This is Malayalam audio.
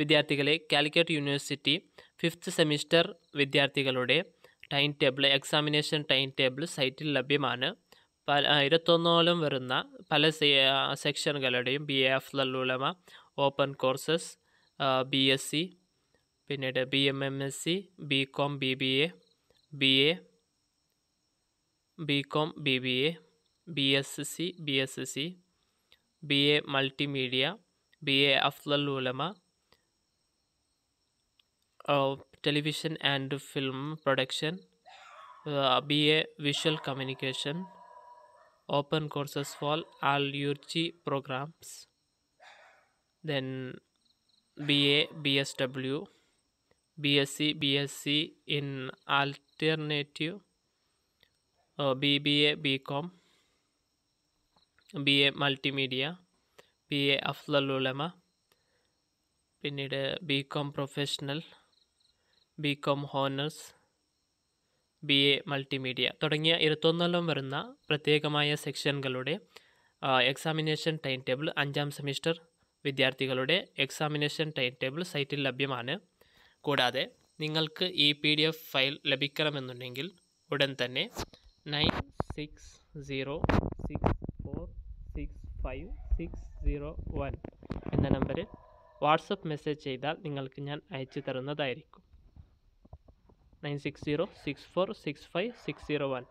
വിദ്യാർത്ഥികളെ കാലിക്കറ്റ് യൂണിവേഴ്സിറ്റി ഫിഫ്ത്ത് സെമിസ്റ്റർ വിദ്യാർത്ഥികളുടെ time table examination time table സൈറ്റിൽ ലഭ്യമാണ് പല ഇരുപത്തൊന്നോളം വരുന്ന പല സെക്ഷനുകളുടെയും ബി എ എഫ് ലല്ലുലമ open courses B S C പിന്നീട് B M M S C B com B B A B A B com B B A B S C B S C B A multimedia B A അഫ്ലൽ ഉലമ Of television and film production, uh, BA visual communication, open courses for all UG programs, then BA, BSW, BSc, BSc in alternative, uh, BBA, BCom, BA multimedia, BA Aflal Ulema, പിന്നീട് B com B com honours B A multimedia തുടങ്ങിയ ഇരുപത്തൊന്നോളം വരുന്ന പ്രത്യേകമായ സെക്ഷനുകളുടെ എക്സാമിനേഷൻ ടൈം ടേബിൾ അഞ്ചാം സെമിസ്റ്റർ വിദ്യാർത്ഥികളുടെ എക്സാമിനേഷൻ ടൈം ടേബിൾ സൈറ്റിൽ ലഭ്യമാണ് കൂടാതെ നിങ്ങൾക്ക് ഈ പി ഡി എഫ് ഫയൽ ലഭിക്കണമെന്നുണ്ടെങ്കിൽ ഉടൻ തന്നെ nine six zero six four six five six zero one എന്ന നമ്പറിൽ വാട്സപ്പ് മെസ്സേജ് ചെയ്താൽ നിങ്ങൾക്ക് ഞാൻ അയച്ചു തരുന്നതായിരിക്കും nine six zero six four six five six zero one.